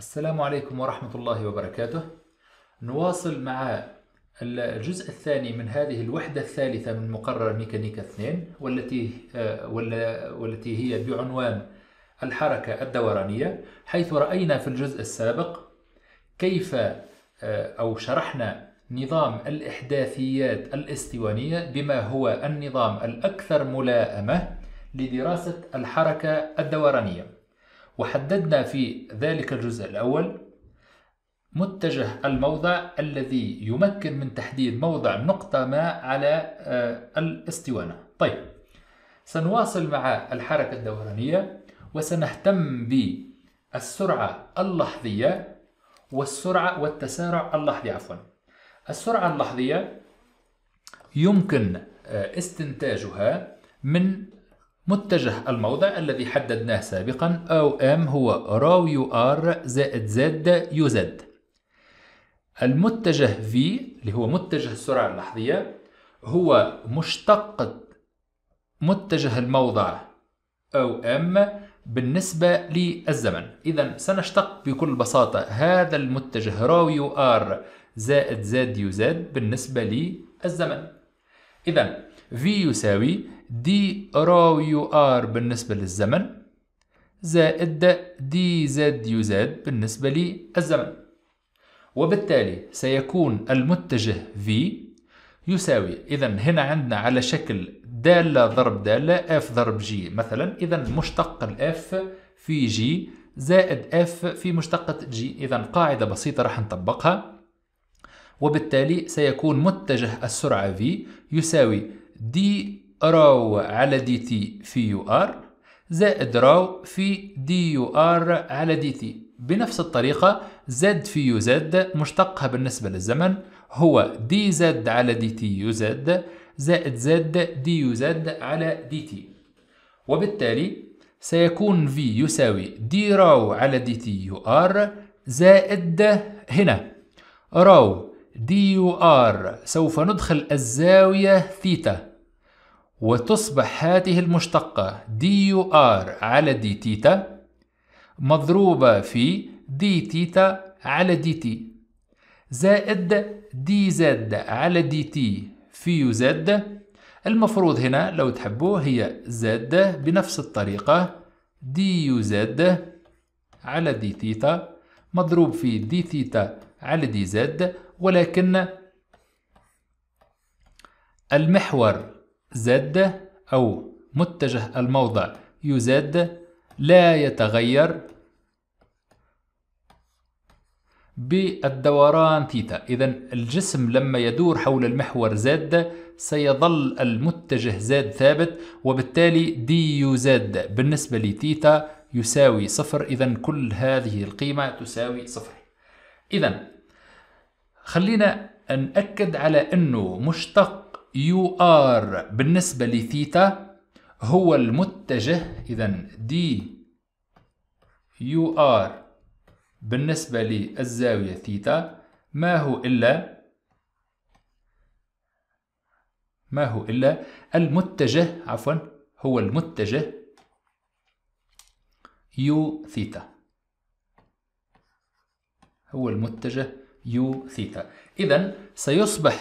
السلام عليكم ورحمة الله وبركاته نواصل مع الجزء الثاني من هذه الوحدة الثالثة من مقرر ميكانيكا 2 والتي آه، والتي هي بعنوان الحركة الدورانية حيث رأينا في الجزء السابق كيف آه، أو شرحنا نظام الإحداثيات الاستوانية بما هو النظام الأكثر ملائمة لدراسة الحركة الدورانية وحددنا في ذلك الجزء الأول متجه الموضع الذي يمكن من تحديد موضع نقطة ما على آه، الاستوانة طيب سنواصل مع الحركة الدورانية وسنهتم بالسرعة اللحظية والسرعة والتسارع اللحظي عفوا السرعة اللحظية يمكن آه، استنتاجها من متجه الموضع الذي حددناه سابقا أو M هو راو يو آر زائد زد يو زد المتجه V اللي هو متجه السرعة اللحظية هو مشتق متجه الموضع أو M بالنسبة للزمن إذا سنشتق بكل بساطة هذا المتجه راو يو آر زائد زد يو زد بالنسبة للزمن إذا V يساوي دي رو يو ار بالنسبة للزمن زائد دي زد يو زد بالنسبة للزمن وبالتالي سيكون المتجه V يساوي إذا هنا عندنا على شكل دالة ضرب دالة اف ضرب جي مثلا إذا مشتق الاف في جي زائد اف في مشتقة جي إذا قاعدة بسيطة راح نطبقها وبالتالي سيكون متجه السرعة V يساوي دي راو على دي تي في يو ار زائد راو في دي يو ار على دي تي بنفس الطريقة زد في يو زد مشتقها بالنسبة للزمن هو دي زد على دي تي يو زد زائد زد دي يو زد على دي تي وبالتالي سيكون V يساوي دي راو على دي تي يو ار زائد هنا راو دي يو ار سوف ندخل الزاوية ثيتا وتصبح هذه المشتقة دي يو ار على دي تيتا مضروبة في دي تيتا على دي تي زائد دي زد على دي تي في يو زد المفروض هنا لو تحبوا هي زد بنفس الطريقة دي يو زد على دي تيتا مضروب في دي تيتا على دي زد ولكن المحور زد أو متجه الموضع UZ لا يتغير بالدوران ثيتا إذا الجسم لما يدور حول المحور زد سيظل المتجه زد ثابت وبالتالي دي DUZ بالنسبة لثيتا يساوي صفر إذا كل هذه القيمة تساوي صفر إذا خلينا نأكد على أنه مشتق يو آر بالنسبة لثيتا هو المتجه إذا دي يو آر بالنسبة للزاوية ثيتا ما هو إلا ما هو إلا المتجه عفوا هو المتجه يو ثيتا هو المتجه يو ثيتا إذا سيصبح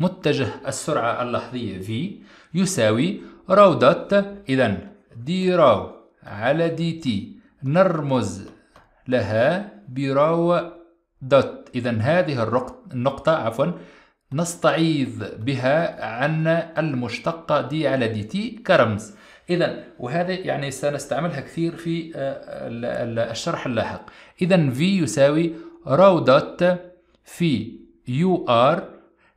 متجه السرعة اللحظية في يساوي راو دوت إذا دي راو على دي تي نرمز لها براو دوت إذا هذه النقطة عفوا نستعيض بها عن المشتقة دي على دي تي كرمز إذا وهذا يعني سنستعملها كثير في آه، الشرح اللاحق إذا في يساوي راو دوت في يو ار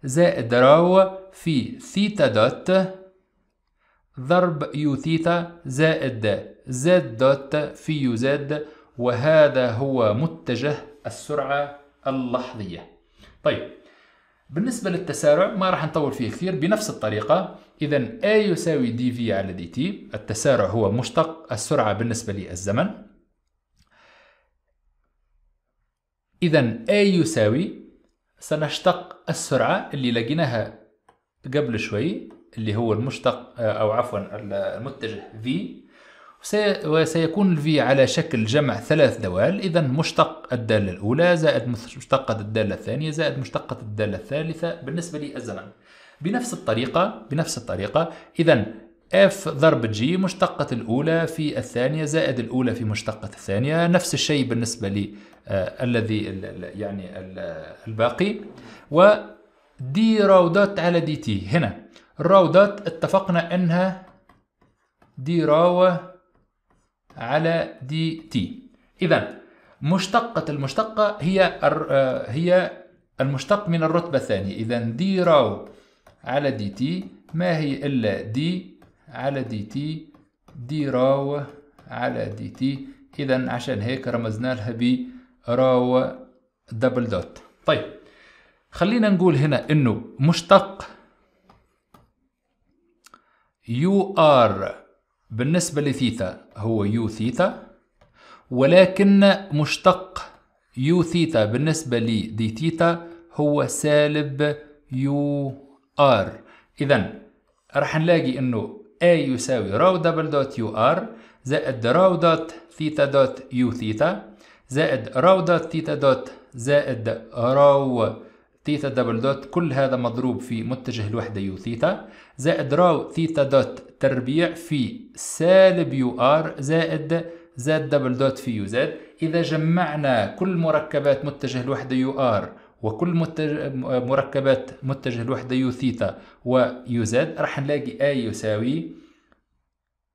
زائد راو في ثيتا دوت ضرب يو ثيتا زائد زد دوت في يو زد وهذا هو متجه السرعة اللحظية طيب بالنسبة للتسارع ما راح نطول فيه كثير بنفس الطريقة إذا A يساوي dV على dt التسارع هو مشتق السرعة بالنسبة للزمن إذا A يساوي سنشتق السرعة اللي لقيناها قبل شوي اللي هو المشتق آه، أو عفوا المتجه V وسيكون الفي على شكل جمع ثلاث دوال إذا مشتق الدالة الأولى زائد مشتقة الدالة الثانية زائد مشتقة الدالة الثالثة بالنسبة للزمن بنفس الطريقة بنفس الطريقة إذا اف ضرب جي مشتقة الأولى في الثانية زائد الأولى في مشتقة الثانية نفس الشيء بالنسبة لي آه الذي يعني الباقي و دي راو دوت على دي تي هنا الراو دوت اتفقنا انها دي راو على دي تي اذا مشتقة المشتقة هي آه، هي المشتق من الرتبة الثانية اذا دي راو على دي تي ما هي الا دي على دي تي دي راو على دي تي إذا عشان هيك رمزنا لها ب راو دبل دوت طيب خلينا نقول هنا إنه مشتق يو ار بالنسبة لثيتا هو يو ثيتا ولكن مشتق يو ثيتا بالنسبة لدي ثيتا هو سالب يو ار إذا راح نلاقي إنه A يساوي راو دبل دوت يو ار زائد راو دوت ثيتا دوت يو ثيتا زائد راو دوت ثيتا دوت زائد راو ثيتا دبل دوت كل هذا مضروب في متجه الوحدة يو ثيتا زائد راو ثيتا دوت تربيع في سالب يو ار زائد زد دبل دوت في يو زد إذا جمعنا كل مركبات متجه الوحدة يو ار وكل متج... مركبات متجه الوحدة يو ثيتا ويو زد راح نلاقي أي يساوي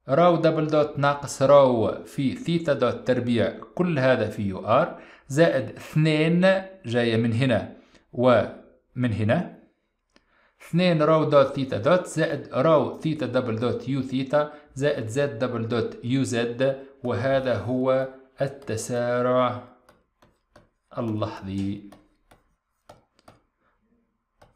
راو دبل دوت ناقص راو في ثيتا دوت تربيع كل هذا في يو ار زائد اثنين جاية من هنا ومن هنا اثنين راو دوت ثيتا دوت زائد راو ثيتا دبل دوت يو ثيتا زائد زد دبل دوت يو زد وهذا هو التسارع اللحظي